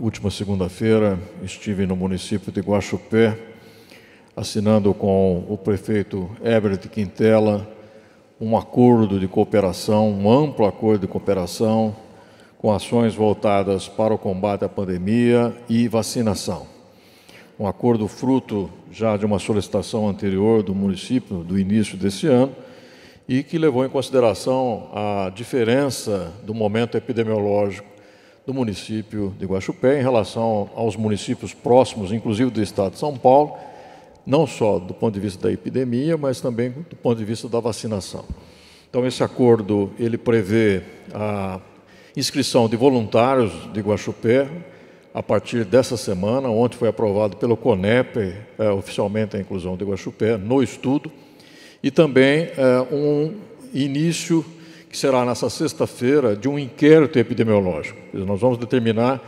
última segunda-feira, estive no município de Guaxupé, assinando com o prefeito Everett Quintela um acordo de cooperação, um amplo acordo de cooperação, com ações voltadas para o combate à pandemia e vacinação. Um acordo fruto já de uma solicitação anterior do município, do início desse ano, e que levou em consideração a diferença do momento epidemiológico do município de Guaxupé em relação aos municípios próximos, inclusive do estado de São Paulo, não só do ponto de vista da epidemia, mas também do ponto de vista da vacinação. Então esse acordo ele prevê a inscrição de voluntários de Guaxupé a partir dessa semana, ontem foi aprovado pelo CONEP é, oficialmente a inclusão de Guaxupé no estudo e também é, um início que será nessa sexta-feira, de um inquérito epidemiológico. Nós vamos determinar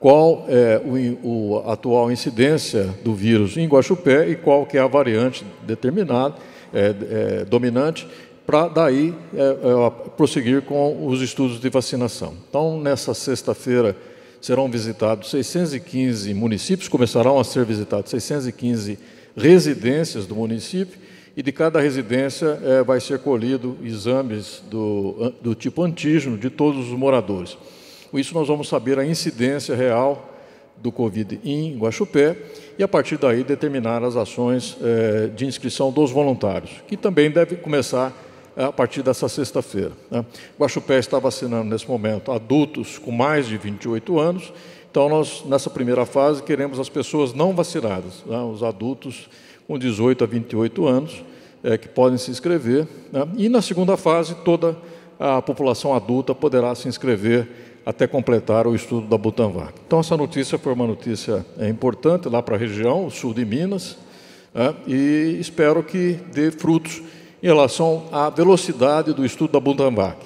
qual é o, o, atual incidência do vírus em Guaxupé e qual que é a variante determinada, é, é, dominante, para daí é, é prosseguir com os estudos de vacinação. Então, nessa sexta-feira serão visitados 615 municípios, começarão a ser visitados 615 residências do município e de cada residência é, vai ser colhido exames do, do tipo antígeno de todos os moradores. Com isso, nós vamos saber a incidência real do Covid em Guaxupé e, a partir daí, determinar as ações é, de inscrição dos voluntários, que também deve começar é, a partir dessa sexta-feira. Né? Guaxupé está vacinando, nesse momento, adultos com mais de 28 anos, então, nós, nessa primeira fase, queremos as pessoas não vacinadas, né? os adultos com 18 a 28 anos, é, que podem se inscrever. Né? E na segunda fase, toda a população adulta poderá se inscrever até completar o estudo da Butanvac. Então, essa notícia foi uma notícia é, importante lá para a região, o sul de Minas, né? e espero que dê frutos em relação à velocidade do estudo da Butanvac.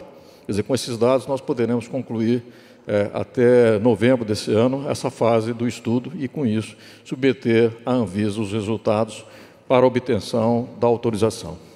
Quer dizer, com esses dados, nós poderemos concluir é, até novembro desse ano essa fase do estudo e, com isso, submeter à Anvisa os resultados para obtenção da autorização.